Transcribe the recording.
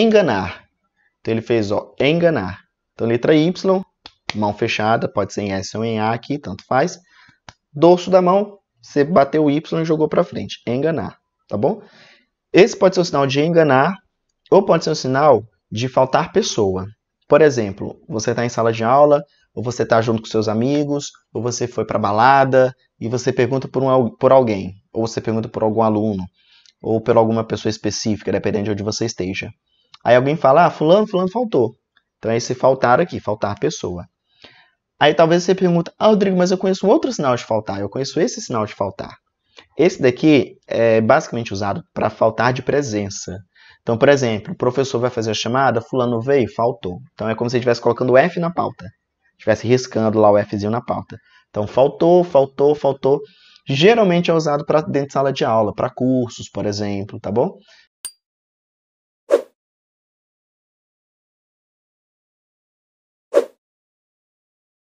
enganar. Então ele fez ó, enganar. Então letra Y, mão fechada, pode ser em S ou em A aqui, tanto faz. Dorso da mão, você bateu o Y e jogou para frente, enganar, tá bom? Esse pode ser um sinal de enganar ou pode ser um sinal de faltar pessoa. Por exemplo, você está em sala de aula, ou você está junto com seus amigos, ou você foi para balada e você pergunta por, um, por alguém, ou você pergunta por algum aluno, ou por alguma pessoa específica, dependendo de onde você esteja. Aí alguém fala, ah, fulano, fulano faltou. Então é esse faltar aqui, faltar pessoa. Aí talvez você pergunta, ah, Rodrigo, mas eu conheço outro sinal de faltar, eu conheço esse sinal de faltar. Esse daqui é basicamente usado para faltar de presença. Então, por exemplo, o professor vai fazer a chamada, fulano veio, faltou. Então é como se estivesse colocando o F na pauta. Estivesse riscando lá o Fzinho na pauta. Então faltou, faltou, faltou. Geralmente é usado para dentro de sala de aula, para cursos, por exemplo, tá bom?